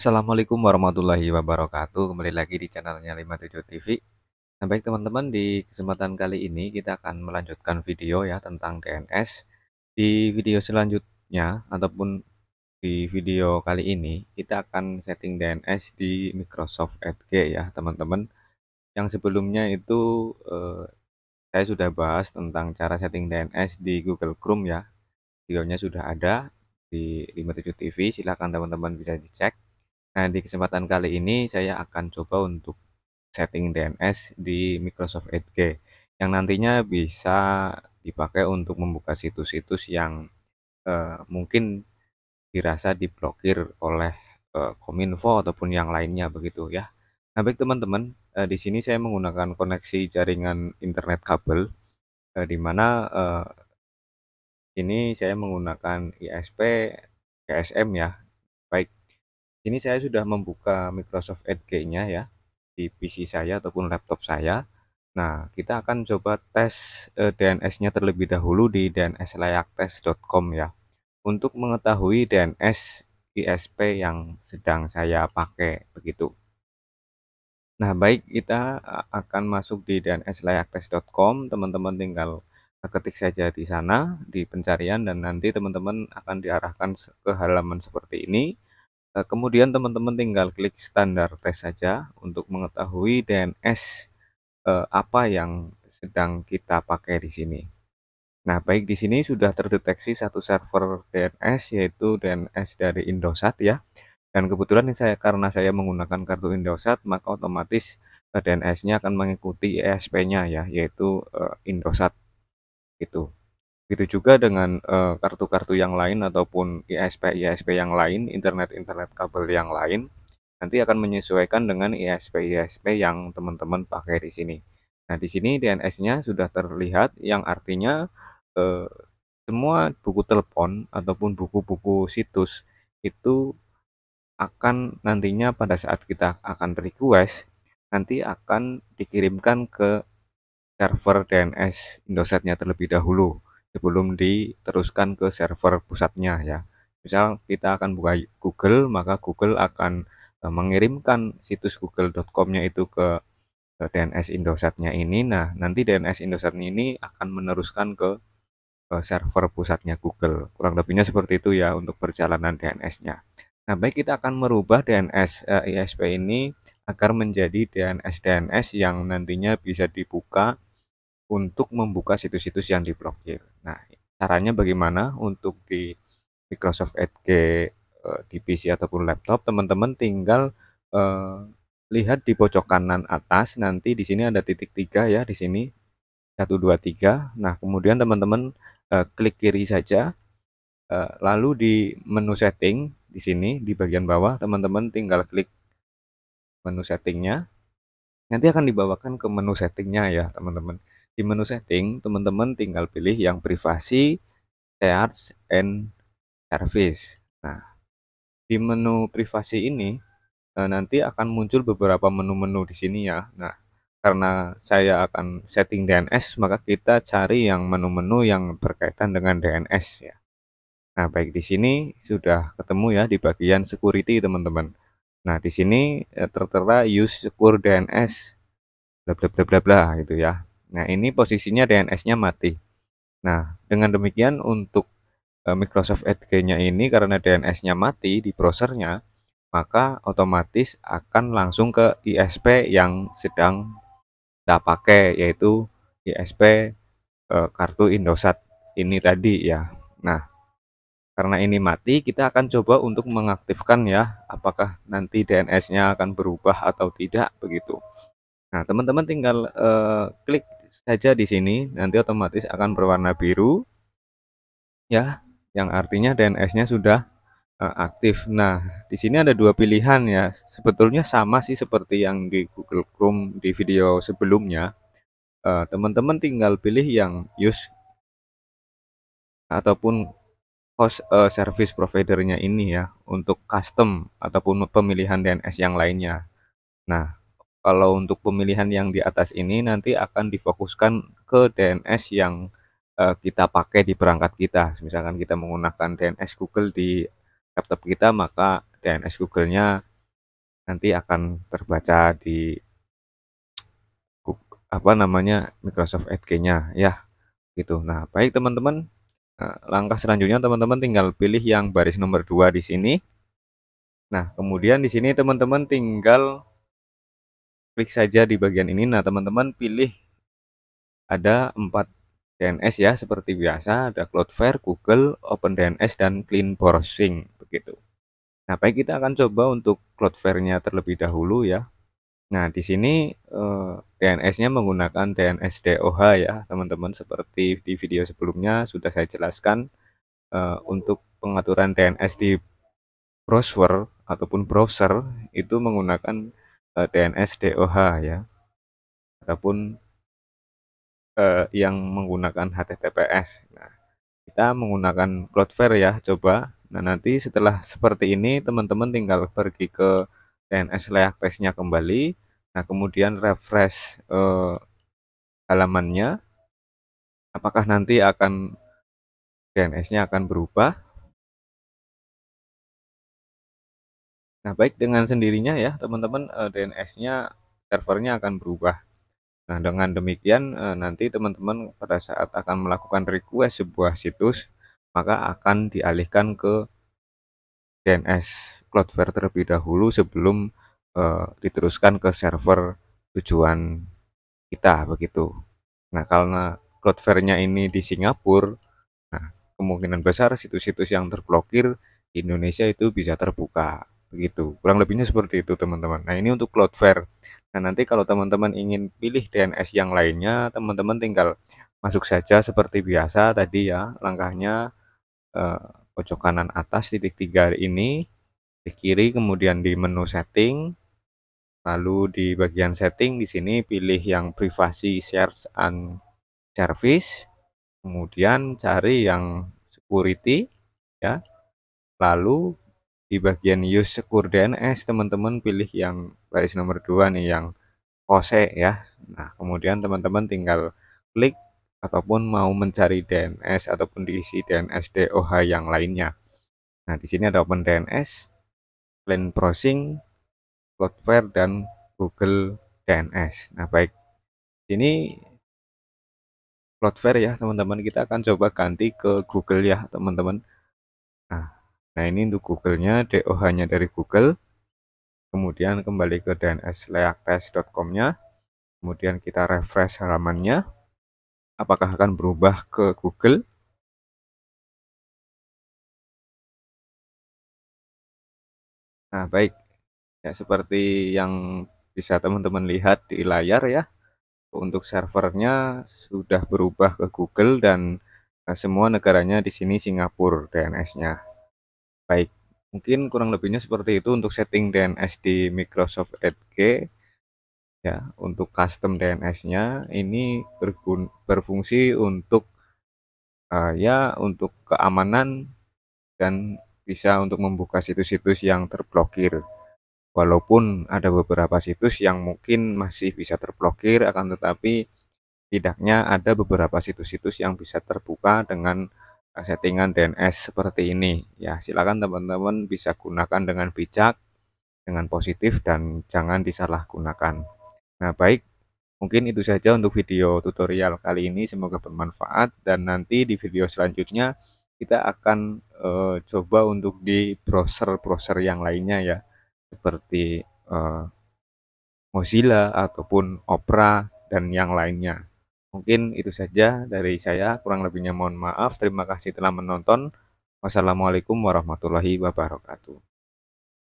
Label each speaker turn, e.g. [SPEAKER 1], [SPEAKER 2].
[SPEAKER 1] Assalamualaikum warahmatullahi wabarakatuh Kembali lagi di channelnya 57 TV Nah baik teman-teman di kesempatan kali ini kita akan melanjutkan video ya tentang DNS Di video selanjutnya ataupun di video kali ini kita akan setting DNS di Microsoft Edge ya teman-teman Yang sebelumnya itu eh, saya sudah bahas tentang cara setting DNS di Google Chrome ya Videonya sudah ada di 57 TV silahkan teman-teman bisa dicek Nah, di kesempatan kali ini saya akan coba untuk setting DNS di Microsoft Edge yang nantinya bisa dipakai untuk membuka situs-situs yang eh, mungkin dirasa diblokir oleh eh, Kominfo ataupun yang lainnya begitu ya. Nah, baik teman-teman, eh, di sini saya menggunakan koneksi jaringan internet kabel eh, di mana eh, ini saya menggunakan ISP KSM ya. Baik ini saya sudah membuka Microsoft Edge-nya ya di PC saya ataupun laptop saya. Nah, kita akan coba tes eh, DNS-nya terlebih dahulu di dnslayaktest.com ya. Untuk mengetahui DNS ISP yang sedang saya pakai begitu. Nah, baik kita eh, akan masuk di dnslayaktest.com. Teman-teman tinggal ketik saja di sana di pencarian dan nanti teman-teman akan diarahkan ke halaman seperti ini Eh, kemudian teman-teman tinggal klik standar tes saja untuk mengetahui DNS eh, apa yang sedang kita pakai di sini. Nah, baik di sini sudah terdeteksi satu server DNS yaitu DNS dari Indosat ya. Dan kebetulan saya karena saya menggunakan kartu Indosat, maka otomatis eh, DNS-nya akan mengikuti ESP-nya ya, yaitu Indosat itu. Begitu juga dengan eh, kartu-kartu yang lain ataupun ISP-ISP yang lain, internet-internet kabel yang lain, nanti akan menyesuaikan dengan ISP-ISP yang teman-teman pakai di sini. Nah, di sini DNS-nya sudah terlihat yang artinya uh, semua buku telepon ataupun buku-buku situs itu akan nantinya pada saat kita akan request nanti akan dikirimkan ke server DNS Indosatnya terlebih dahulu sebelum diteruskan ke server pusatnya ya. Misal kita akan buka Google, maka Google akan e, mengirimkan situs google.com-nya itu ke e, DNS Indosatnya ini. Nah, nanti DNS Indosat ini akan meneruskan ke, e, server pusatnya Google. Kurang lebihnya seperti itu ya untuk perjalanan DNS-nya. Nah, baik kita akan merubah DNS ISP ini agar menjadi DNS-DNS yang nantinya bisa dibuka untuk membuka situs-situs yang diblokir. Nah, caranya bagaimana untuk di Microsoft Edge eh, di PC ataupun laptop, teman-teman tinggal eh, lihat di pojok kanan atas nanti di sini ada titik tiga ya di sini satu dua tiga. Nah, kemudian teman-teman eh, klik kiri saja. Eh, lalu di menu setting di sini di bagian bawah teman-teman tinggal klik menu settingnya. Nanti akan dibawakan ke menu settingnya ya, teman-teman. Di menu setting, teman-teman tinggal pilih yang privasi, charge, and service. Nah, di menu privasi ini eh, nanti akan muncul beberapa menu-menu di sini ya. Nah, karena saya akan setting DNS, maka kita cari yang menu-menu yang berkaitan dengan DNS ya. Nah, baik di sini sudah ketemu ya di bagian security, teman-teman. Nah, di sini eh, tertera use secure DNS bla bla bla bla bla gitu ya. Nah, ini posisinya DNS-nya mati. Nah, dengan demikian untuk eh, Microsoft Edge-nya ini karena DNS-nya mati di browsernya, maka otomatis akan langsung ke ISP yang sedang kita pakai yaitu ISP eh, kartu Indosat ini tadi ya. Nah, karena ini mati, kita akan coba untuk mengaktifkan ya, apakah nanti DNS-nya akan berubah atau tidak begitu. Nah, teman-teman tinggal eh, klik saja di sini nanti otomatis akan berwarna biru ya yang artinya DNS-nya sudah uh, aktif. Nah, di sini ada dua pilihan ya. Sebetulnya sama sih seperti yang di Google Chrome di video sebelumnya. Eh, teman-teman uh, tinggal pilih yang use ataupun host uh, service providernya ini ya untuk custom ataupun pemilihan DNS yang lainnya. Nah, kalau untuk pemilihan yang di atas ini nanti akan difokuskan ke DNS yang uh, kita pakai di perangkat kita. Misalkan kita menggunakan DNS Google di laptop kita, maka DNS Google-nya nanti akan terbaca di apa namanya Microsoft Edge-nya ya gitu. Nah, baik teman-teman, eh, langkah selanjutnya teman-teman tinggal pilih yang baris nomor 2 di sini. Nah, kemudian di sini teman-teman tinggal klik saja di bagian ini. Nah, teman-teman pilih ada empat DNS ya, seperti biasa ada Cloudflare, Google, Open DNS dan Clean Browsing begitu. Nah, baik kita akan coba untuk Cloudflare-nya terlebih dahulu ya. Nah, di sini eh, DNS-nya menggunakan DNS DOH ya, teman-teman. Seperti di video sebelumnya sudah saya jelaskan eh, untuk pengaturan DNS di browser ataupun browser itu menggunakan DNS eh, DOH ya ataupun eh, yang menggunakan HTTPS. Nah, kita menggunakan Cloudflare ya coba. Nah, nanti setelah seperti ini teman-teman tinggal pergi ke DNS layak tesnya kembali. Nah, kemudian refresh eh, halamannya. Apakah nanti akan DNS-nya akan berubah? Nah, baik dengan sendirinya ya teman-teman eh, DNS-nya servernya akan berubah. Nah, dengan demikian eh, nanti teman-teman pada saat akan melakukan request sebuah situs, maka akan dialihkan ke DNS Cloudflare terlebih dahulu sebelum eh, diteruskan ke server tujuan kita begitu. Nah, karena Cloudflare-nya ini di Singapura, nah, kemungkinan besar situs-situs yang terblokir di Indonesia itu bisa terbuka begitu kurang lebihnya seperti itu teman-teman nah ini untuk Cloudflare nah nanti kalau teman-teman ingin pilih DNS yang lainnya teman-teman tinggal masuk saja seperti biasa tadi ya langkahnya eh, pojok kanan atas titik tiga ini di kiri kemudian di menu setting lalu di bagian setting di sini pilih yang privasi shares and service kemudian cari yang security ya lalu di bagian use secure DNS teman-teman pilih yang baris nomor 2 nih yang kose ya nah kemudian teman-teman tinggal klik ataupun mau mencari DNS ataupun diisi DNS DOH yang lainnya nah di sini ada open DNS plain browsing Cloudflare dan Google DNS nah baik ini Cloudflare ya teman-teman kita akan coba ganti ke Google ya teman-teman Nah, ini untuk Google-nya, DOH-nya dari Google. Kemudian kembali ke dnslayaktes.com-nya. Kemudian kita refresh halamannya. Apakah akan berubah ke Google? Nah, baik. Ya, seperti yang bisa teman-teman lihat di layar ya. Untuk servernya sudah berubah ke Google dan eh, semua negaranya di sini Singapura DNS-nya. Baik, mungkin kurang lebihnya seperti itu untuk setting DNS di Microsoft Edge. Ya, untuk custom DNS-nya ini bergun berfungsi untuk uh, ya untuk keamanan dan bisa untuk membuka situs-situs yang terblokir. Walaupun ada beberapa situs yang mungkin masih bisa terblokir akan tetapi tidaknya ada beberapa situs-situs yang bisa terbuka dengan settingan DNS seperti ini ya silakan teman-teman bisa gunakan dengan bijak dengan positif dan jangan disalahgunakan nah baik mungkin itu saja untuk video tutorial kali ini semoga bermanfaat dan nanti di video selanjutnya kita akan uh, coba untuk di browser-browser yang lainnya ya seperti uh, Mozilla ataupun Opera dan yang lainnya Mungkin itu saja dari saya, kurang lebihnya mohon maaf. Terima kasih telah menonton. Wassalamualaikum warahmatullahi wabarakatuh.